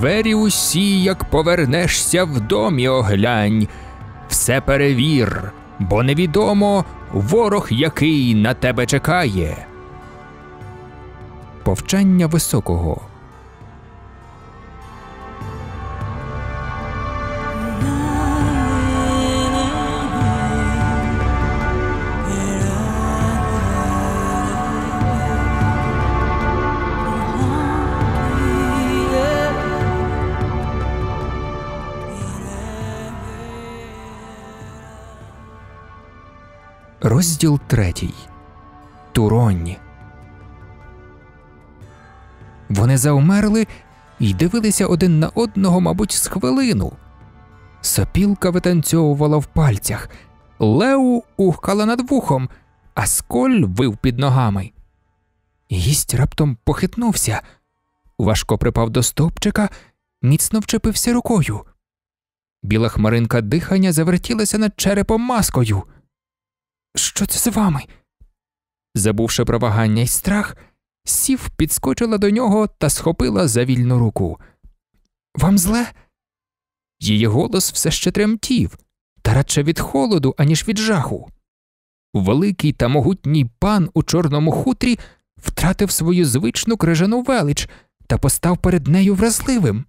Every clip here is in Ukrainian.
двері усі, як повернешся в домі, оглянь, все перевір, бо невідомо ворог, який на тебе чекає. Повчання високого. Розділ третій Туронь. Вони заумерли і дивилися один на одного, мабуть, з хвилину. Сопілка витанцьовувала в пальцях, Леу ухкала над вухом, а сколь вив під ногами. Гість раптом похитнувся, важко припав до стопчика, міцно вчепився рукою. Біла хмаринка дихання завертілася над черепом маскою. Що це з вами? Забувши про вагання й страх, сів, підскочила до нього та схопила за вільну руку. Вам зле? Її голос все ще тремтів, та радше від холоду, аніж від жаху. Великий та могутній пан у чорному хутрі втратив свою звичну крижану велич та постав перед нею вразливим.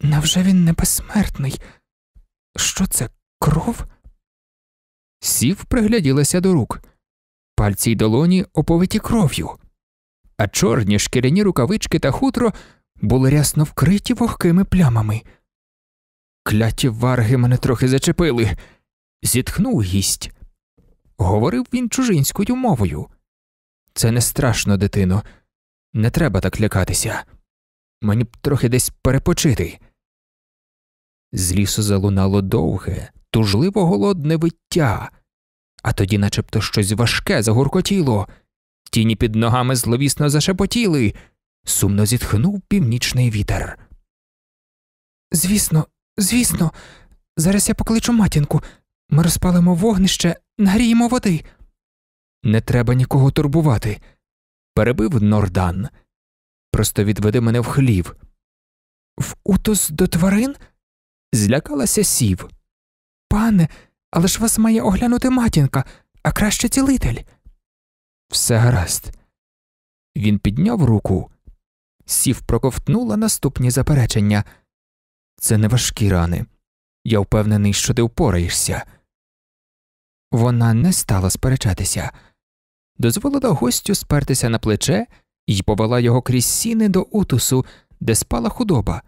Невже він не безсмертний? Що це кров? сів пригляділася до рук. Пальці й долоні оповиті кров'ю, а чорні шкіряні рукавички та хутро були рясно вкриті вогкими плямами. Кляті варги мене трохи зачепили, зітхнув гість. Говорив він чужинською мовою. Це не страшно, дитино, не треба так лякатися. Мені б трохи десь перепочити. З лісу залунало довге, тужливо голодне виття, а тоді, начебто, щось важке загуркотіло, тіні під ногами зловісно зашепотіли, сумно зітхнув північний вітер. Звісно, звісно, зараз я покличу матінку. Ми розпалимо вогнище, нагріємо води. Не треба нікого турбувати. Перебив Нордан. Просто відведи мене в хлів. В утус до тварин? Злякалася сів. Пане, але ж вас має оглянути матінка, а краще цілитель. Все гаразд. Він підняв руку, сів проковтнула наступні заперечення. Це не важкі рани. Я впевнений, що ти впораєшся. Вона не стала сперечатися, дозволила гостю спертися на плече і повела його крізь сіни до утусу, де спала худоба.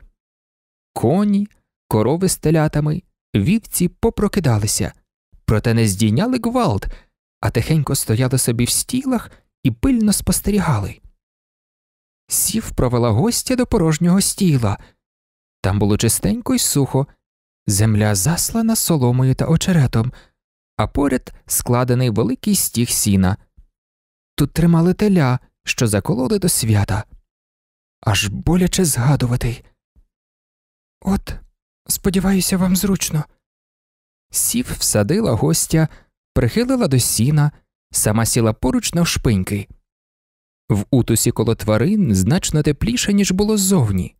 Коні, корови з телятами, вівці попрокидалися, проте не здійняли гвалт, а тихенько стояли собі в стілах і пильно спостерігали. Сів провела гостя до порожнього стіла. Там було чистенько й сухо, земля заслана соломою та очеретом, а поряд складений великий стіг сіна. Тут тримали теля, що закололи до свята. Аж боляче згадувати. От Сподіваюся, вам зручно. Сів всадила гостя, прихилила до сіна, сама сіла поруч навшпиньки. В утусі коло тварин значно тепліше, ніж було ззовні.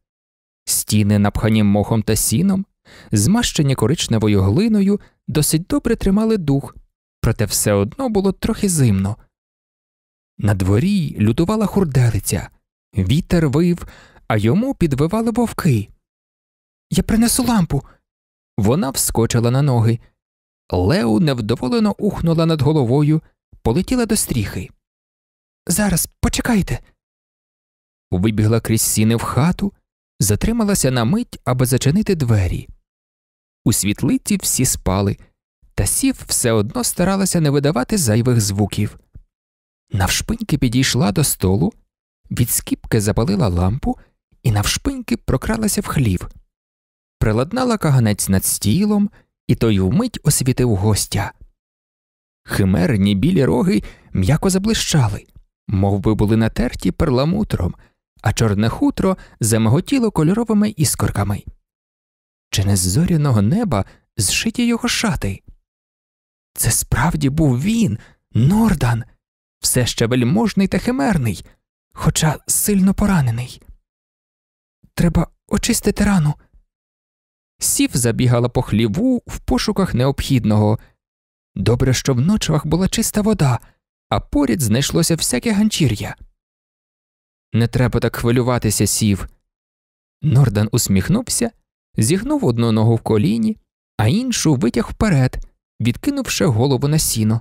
Стіни, напхані мохом та сіном, змащені коричневою глиною, досить добре тримали дух, проте все одно було трохи зимно. На дворі лютувала хурделиця, вітер вив, а йому підвивали вовки. Я принесу лампу. Вона вскочила на ноги. Лео невдоволено ухнула над головою, полетіла до стріхи. Зараз почекайте. Вибігла крізь сіни в хату, затрималася на мить, аби зачинити двері. У світлиці всі спали, та сів все одно старалася не видавати зайвих звуків. Навшпиньки підійшла до столу, від скіпки запалила лампу і навшпиньки прокралася в хлів приладнала каганець над стілом, і той вмить освітив гостя. Химерні білі роги м'яко заблищали, мов би були натерті перламутром, а чорне хутро замиготіло кольоровими іскорками. Чи не з зоряного неба зшиті його шати? Це справді був він, Нордан, все ще вельможний та химерний, хоча сильно поранений. Треба очистити рану сів забігала по хліву в пошуках необхідного. Добре, що в ночвах була чиста вода, а поряд знайшлося всяке ганчір'я. Не треба так хвилюватися, сів. Нордан усміхнувся, зігнув одну ногу в коліні, а іншу витяг вперед, відкинувши голову на сіно.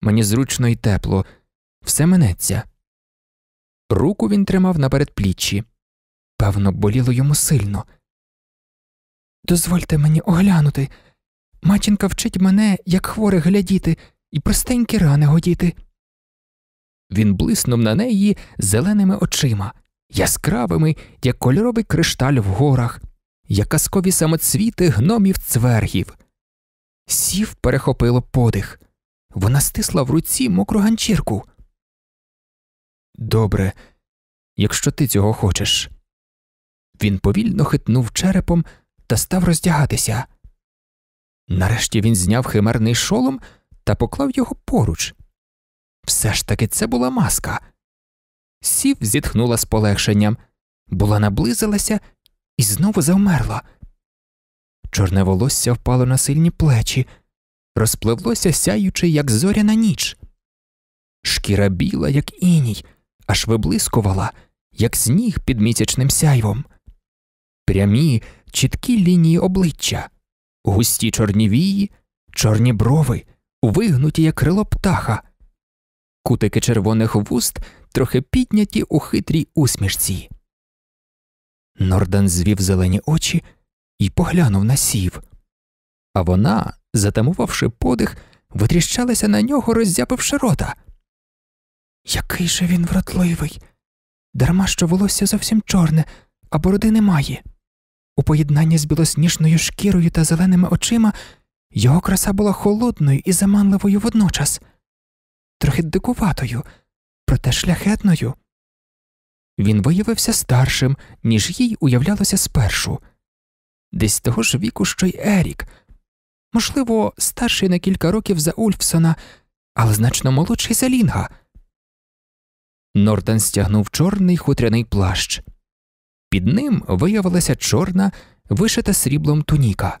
Мені зручно і тепло, все минеться. Руку він тримав на передпліччі. Певно, боліло йому сильно. Дозвольте мені оглянути. Матінка вчить мене, як хворих глядіти, і простенькі рани годіти. Він блиснув на неї зеленими очима, яскравими, як кольоровий кришталь в горах, як казкові самоцвіти гномів цвергів. Сів перехопило подих. Вона стисла в руці мокру ганчірку. Добре, якщо ти цього хочеш. Він повільно хитнув черепом, та став роздягатися. Нарешті він зняв химерний шолом та поклав його поруч. Все ж таки це була маска. Сів зітхнула з полегшенням, була наблизилася і знову завмерла. Чорне волосся впало на сильні плечі, розпливлося, сяючи, як зоря на ніч. Шкіра біла, як іній, аж виблискувала, як сніг під місячним сяйвом. Прямі, чіткі лінії обличчя, густі чорні вії, чорні брови, вигнуті як крило птаха, кутики червоних вуст трохи підняті у хитрій усмішці. Нордан звів зелені очі і поглянув на сів, а вона, затамувавши подих, витріщалася на нього, роззяпивши рота. Який же він вродливий, дарма що волосся зовсім чорне, а бороди немає. У поєднанні з білосніжною шкірою та зеленими очима його краса була холодною і заманливою водночас, трохи дикуватою, проте шляхетною. Він виявився старшим, ніж їй уявлялося спершу, десь того ж віку, що й Ерік, можливо, старший на кілька років за Ульфсона, але значно молодший за Лінга. Нордан стягнув чорний хутряний плащ. Під ним виявилася чорна, вишита сріблом туніка,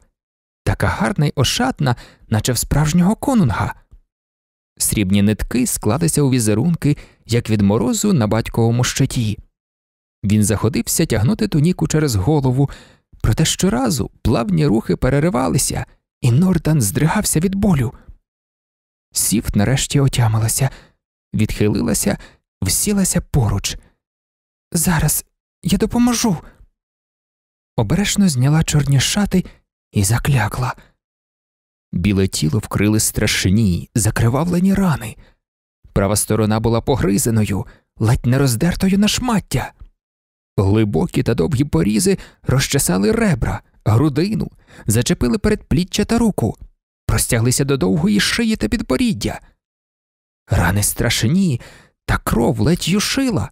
така гарна й ошатна, наче в справжнього конунга. Срібні нитки склалися у візерунки, як від морозу на батьковому щиті. Він заходився тягнути туніку через голову, проте щоразу плавні рухи переривалися, і Нордан здригався від болю. Сів нарешті отямилася, відхилилася, всілася поруч. Зараз я допоможу. Обережно зняла чорні шати і заклякла. Біле тіло вкрили страшні, закривавлені рани. Права сторона була погризеною, ледь не роздертою на шмаття. Глибокі та довгі порізи розчесали ребра, грудину, зачепили передпліччя та руку, простяглися до довгої шиї та підборіддя. Рани страшні, та кров ледь юшила,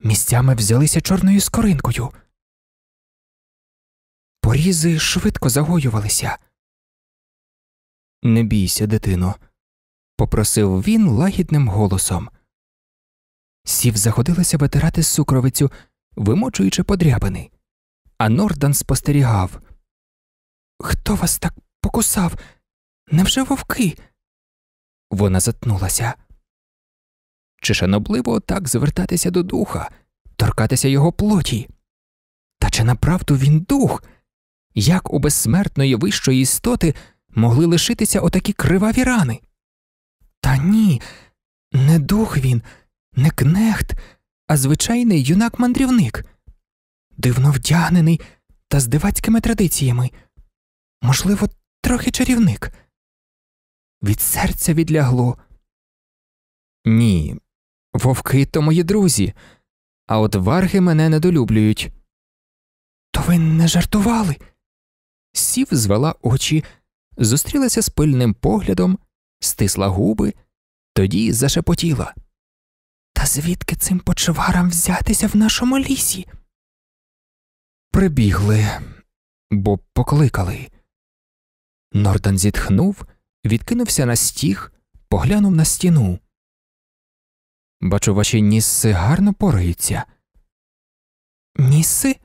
місцями взялися чорною скоринкою. Порізи швидко загоювалися. Не бійся, дитино, попросив він лагідним голосом. Сів заходилася витирати сукровицю, вимочуючи подрябини, а Нордан спостерігав. Хто вас так покусав? Невже вовки? Вона затнулася. Чи шанобливо так звертатися до духа, торкатися його плоті? Та чи направду він дух? Як у безсмертної вищої істоти могли лишитися отакі криваві рани? Та ні, не дух він, не кнехт, а звичайний юнак мандрівник, дивно вдягнений та з дивацькими традиціями, можливо, трохи чарівник. Від серця відлягло. Ні, Вовки то мої друзі, а от варги мене недолюблюють. То ви не жартували? Сів звела очі, зустрілася з пильним поглядом, стисла губи, тоді зашепотіла. Та звідки цим почварам взятися в нашому лісі? Прибігли, бо покликали. Нордан зітхнув, відкинувся на стіг, поглянув на стіну. Бачу, ваші нісси гарно пораються. Нісси?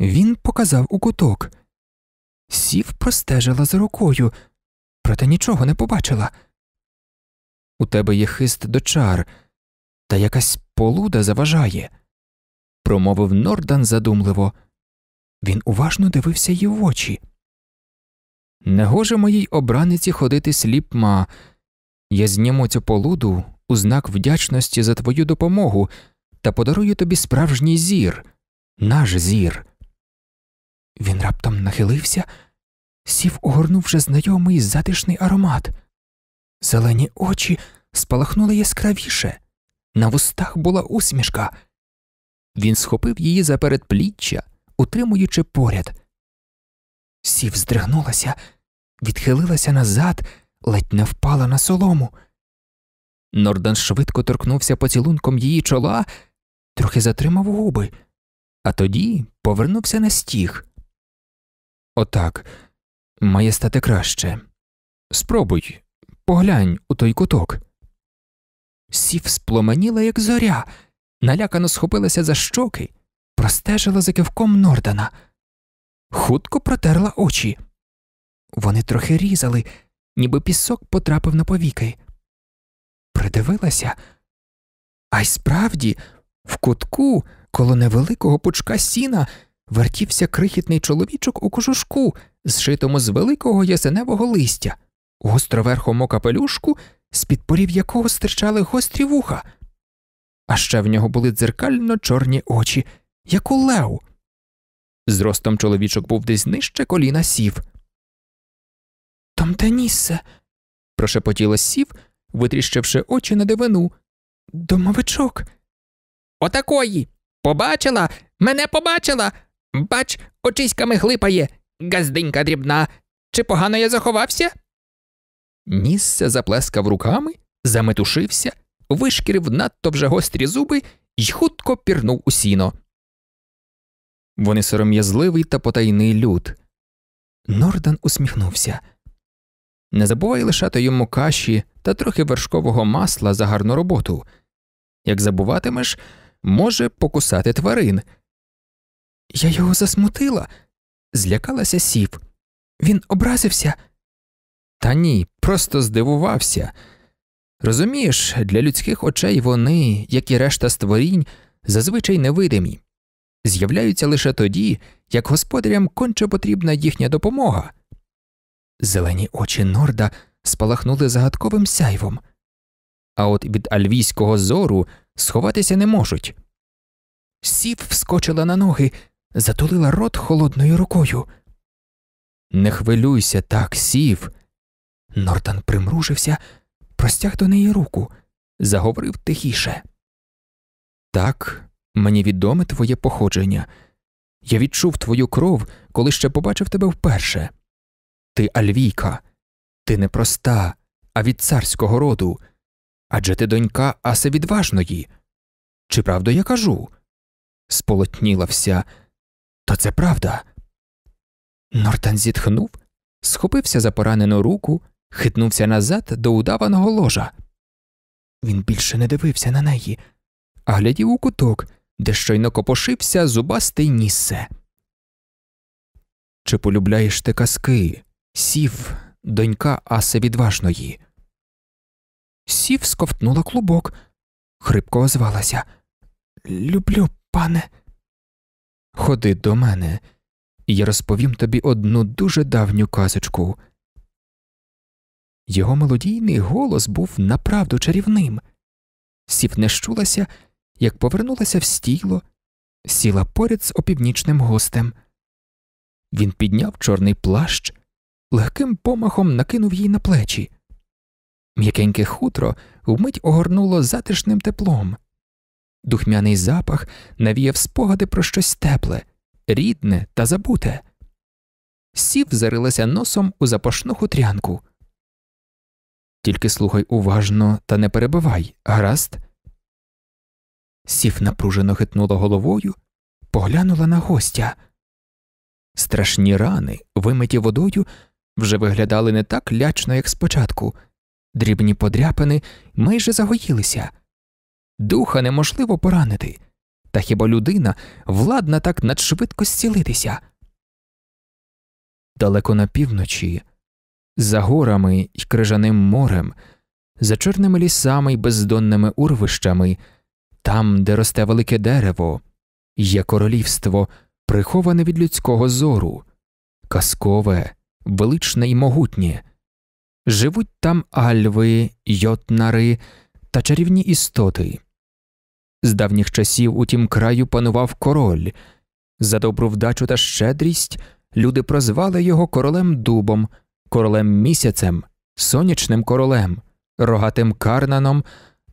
Він показав у куток. Сів простежила за рукою, проте нічого не побачила. У тебе є хист до чар, та якась полуда заважає, промовив Нордан задумливо. Він уважно дивився їй в очі. Негоже моїй обраниці ходити сліпма. Я зніму цю полуду у знак вдячності за твою допомогу та подарую тобі справжній зір, наш зір. Він раптом нахилився, сів, огорнувши знайомий затишний аромат. Зелені очі спалахнули яскравіше, на вустах була усмішка. Він схопив її за передпліччя, утримуючи поряд. Сів здригнулася, відхилилася назад, ледь не впала на солому. Нордан швидко торкнувся поцілунком її чола, трохи затримав губи, а тоді повернувся на стіг. Отак, має стати краще. Спробуй, поглянь у той куток. Сів спломеніла, як зоря, налякано схопилася за щоки, простежила за кивком Нордана, хутко протерла очі. Вони трохи різали, ніби пісок потрапив на повіки. Придивилася, а й справді, в кутку, коло невеликого пучка сіна, вертівся крихітний чоловічок у кожушку, зшитому з великого ясеневого листя, у гостроверхому капелюшку, з під порів якого стирчали гострі вуха, а ще в нього були дзеркально чорні очі, як у леу. Зростом чоловічок був десь нижче коліна сів. Томтеніссе, прошепотіла сів витріщивши очі на дивину. Домовичок. Отакої. Побачила, мене побачила. Бач, очиськами глипає. Газдинька дрібна. Чи погано я заховався? Нісся заплескав руками, заметушився, вишкірив надто вже гострі зуби і хутко пірнув у сіно. Вони сором'язливий та потайний люд. Нордан усміхнувся. Не забувай лишати йому каші та трохи вершкового масла за гарну роботу. Як забуватимеш, може покусати тварин. Я його засмутила, злякалася сів. Він образився. Та ні, просто здивувався. Розумієш, для людських очей вони, як і решта створінь, зазвичай невидимі, з'являються лише тоді, як господарям конче потрібна їхня допомога. Зелені очі Норда спалахнули загадковим сяйвом, а от від альвійського зору сховатися не можуть. Сів вскочила на ноги, затулила рот холодною рукою. Не хвилюйся так, сів. Нортан примружився, простяг до неї руку, заговорив тихіше. Так, мені відоме твоє походження. Я відчув твою кров, коли ще побачив тебе вперше. Ти Альвійка, ти не проста, а від царського роду. Адже ти донька асе відважної. Чи правду я кажу? Сполотніла вся. То це правда. Нортан зітхнув, схопився за поранену руку, хитнувся назад до удаваного ложа. Він більше не дивився на неї, а глядів у куток, де щойно копошився зубастий ніссе. Чи полюбляєш ти казки, сів? донька Аси відважної. Сів сковтнула клубок, хрипко озвалася. Люблю, пане. Ходи до мене, я розповім тобі одну дуже давню казочку. Його мелодійний голос був направду чарівним. Сів не щулася, як повернулася в стіло, сіла поряд з опівнічним гостем. Він підняв чорний плащ, легким помахом накинув їй на плечі. М'якеньке хутро вмить огорнуло затишним теплом. Духмяний запах навіяв спогади про щось тепле, рідне та забуте. Сів зарилася носом у запашну хутрянку. Тільки слухай уважно та не перебивай, гаразд. Сів напружено хитнула головою, поглянула на гостя. Страшні рани, вимиті водою, вже виглядали не так лячно, як спочатку, дрібні подряпини майже загоїлися, духа неможливо поранити, та хіба людина владна так надшвидко зцілитися? Далеко на півночі, за горами й крижаним морем, за чорними лісами й бездонними урвищами, там, де росте велике дерево, є королівство, приховане від людського зору, казкове, величне й могутнє. Живуть там альви, йотнари та чарівні істоти. З давніх часів у тім краю панував король. За добру вдачу та щедрість люди прозвали його королем дубом, королем місяцем, сонячним королем, рогатим карнаном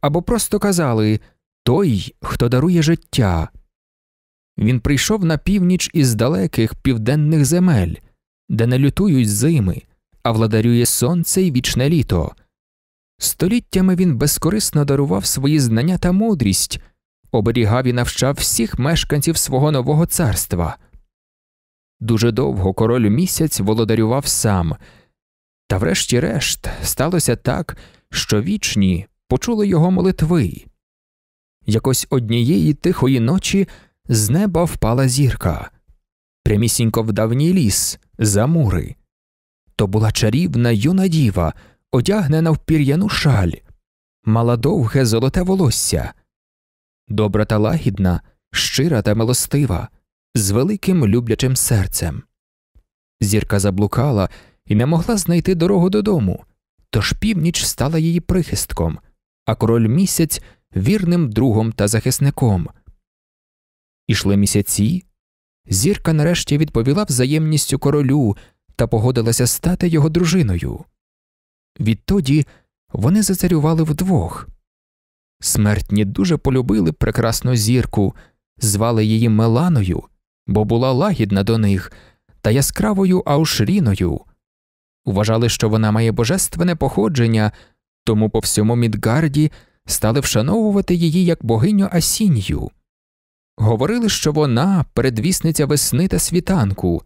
або просто казали той, хто дарує життя. Він прийшов на північ із далеких південних земель, де не лютують зими, а владарює сонце і вічне літо. Століттями він безкорисно дарував свої знання та мудрість, оберігав і навчав всіх мешканців свого нового царства. Дуже довго король місяць володарював сам, та врешті-решт сталося так, що вічні почули його молитви. Якось однієї тихої ночі з неба впала зірка прямісінько в давній ліс, за мури. То була чарівна юна діва, одягнена в пір'яну шаль, мала довге золоте волосся, добра та лагідна, щира та милостива, з великим люблячим серцем. Зірка заблукала і не могла знайти дорогу додому, тож північ стала її прихистком, а король місяць вірним другом та захисником. Ішли місяці, Зірка нарешті відповіла взаємністю королю та погодилася стати його дружиною. Відтоді вони зацарювали вдвох. Смертні дуже полюбили прекрасну зірку, звали її Меланою, бо була лагідна до них та яскравою Аушріною. Вважали, що вона має божественне походження, тому по всьому Мідгарді стали вшановувати її як богиню Асінію. Говорили, що вона передвісниця весни та світанку,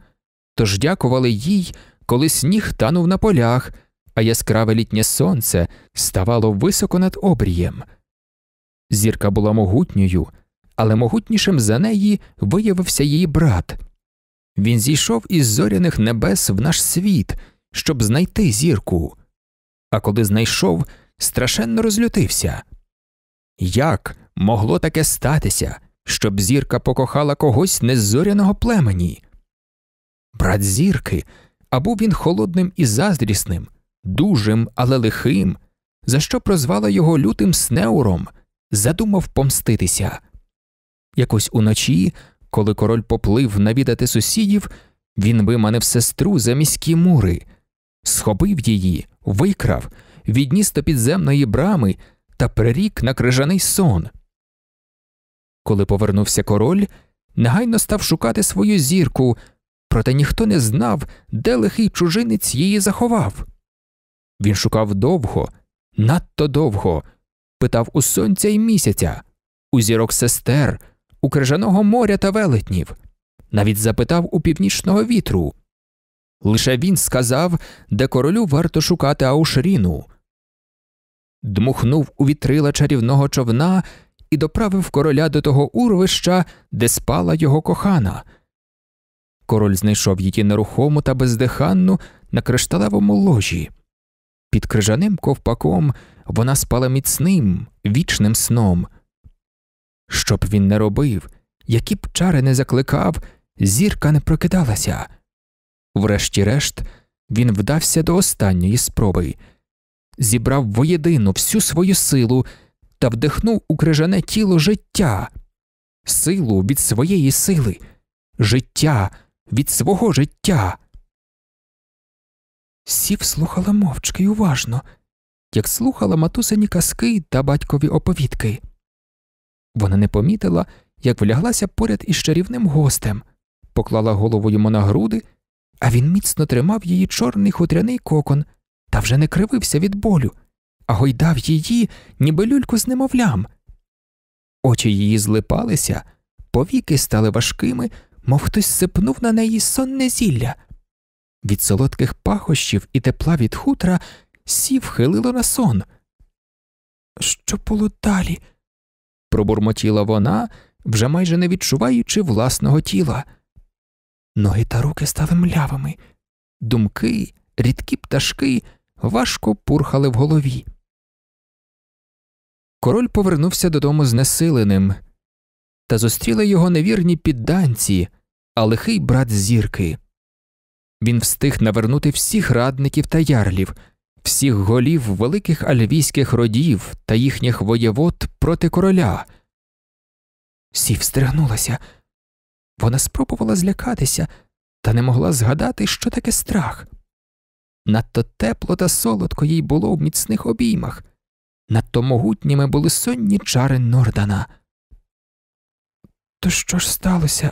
тож дякували їй, коли сніг танув на полях, а яскраве літнє сонце ставало високо над обрієм. Зірка була могутньою, але могутнішим за неї виявився її брат. Він зійшов із зоряних небес в наш світ, щоб знайти зірку. А коли знайшов, страшенно розлютився. Як могло таке статися? щоб зірка покохала когось не з зоряного племені. Брат зірки, а був він холодним і заздрісним, дужим, але лихим, за що прозвала його лютим снеуром, задумав помститися. Якось уночі, коли король поплив навідати сусідів, він виманив сестру за міські мури, схопив її, викрав, відніс до підземної брами та прирік на крижаний сон. Коли повернувся король, негайно став шукати свою зірку, проте ніхто не знав, де лихий чужинець її заховав. Він шукав довго, надто довго, питав у сонця і місяця, у зірок сестер, у крижаного моря та велетнів, навіть запитав у північного вітру. Лише він сказав, де королю варто шукати Аушріну. Дмухнув у вітрила чарівного човна і доправив короля до того урвища, де спала його кохана. Король знайшов її нерухому та бездиханну на кришталевому ложі. Під крижаним ковпаком вона спала міцним, вічним сном. Щоб він не робив, які б чари не закликав, зірка не прокидалася. Врешті-решт, він вдався до останньої спроби, зібрав воєдину всю свою силу та вдихнув у крижане тіло життя, силу від своєї сили, життя від свого життя. Сів слухала мовчки й уважно, як слухала матусині казки та батькові оповідки. Вона не помітила, як вляглася поряд із чарівним гостем, поклала голову йому на груди, а він міцно тримав її чорний хутряний кокон та вже не кривився від болю а гойдав її, ніби люльку з немовлям. Очі її злипалися, повіки стали важкими, мов хтось сипнув на неї сонне зілля. Від солодких пахощів і тепла від хутра сів хилило на сон. Що було далі? пробурмотіла вона, вже майже не відчуваючи власного тіла. Ноги та руки стали млявими, думки, рідкі пташки важко пурхали в голові. Король повернувся додому знесиленим та зустріли його невірні підданці, а лихий брат зірки. Він встиг навернути всіх радників та ярлів, всіх голів великих альвійських родів та їхніх воєвод проти короля. Сів стригнулася. Вона спробувала злякатися та не могла згадати, що таке страх. Надто тепло та солодко їй було в міцних обіймах надто могутніми були сонні чари Нордана. То що ж сталося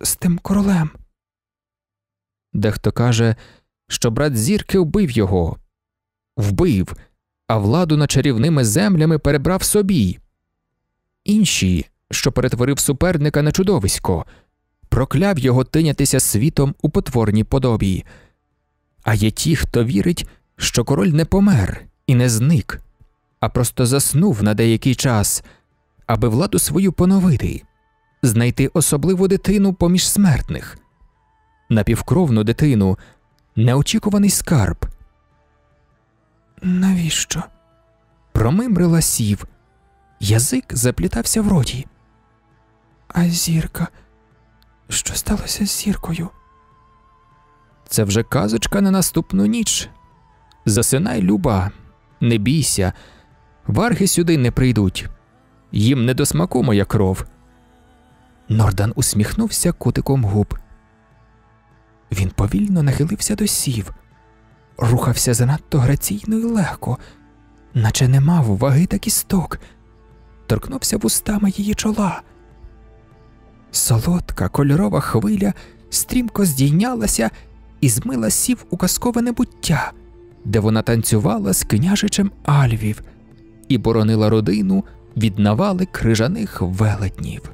з тим королем? Дехто каже, що брат зірки вбив його, вбив, а владу над чарівними землями перебрав собі. Інші, що перетворив суперника на чудовисько, прокляв його тинятися світом у потворній подобі. А є ті, хто вірить, що король не помер і не зник, а просто заснув на деякий час, аби владу свою поновити, знайти особливу дитину поміж смертних, напівкровну дитину, неочікуваний скарб. Навіщо? Промимрила сів. Язик заплітався в роті. А зірка, що сталося з зіркою? Це вже казочка на наступну ніч. Засинай, люба, не бійся, Варги сюди не прийдуть. Їм не до смаку моя кров. Нордан усміхнувся кутиком губ. Він повільно нахилився до сів, рухався занадто граційно і легко, наче не мав ваги та кісток, торкнувся вустами її чола. Солодка кольорова хвиля стрімко здійнялася і змила сів у казкове небуття, де вона танцювала з княжичем Альвів і боронила родину від навали крижаних велетнів.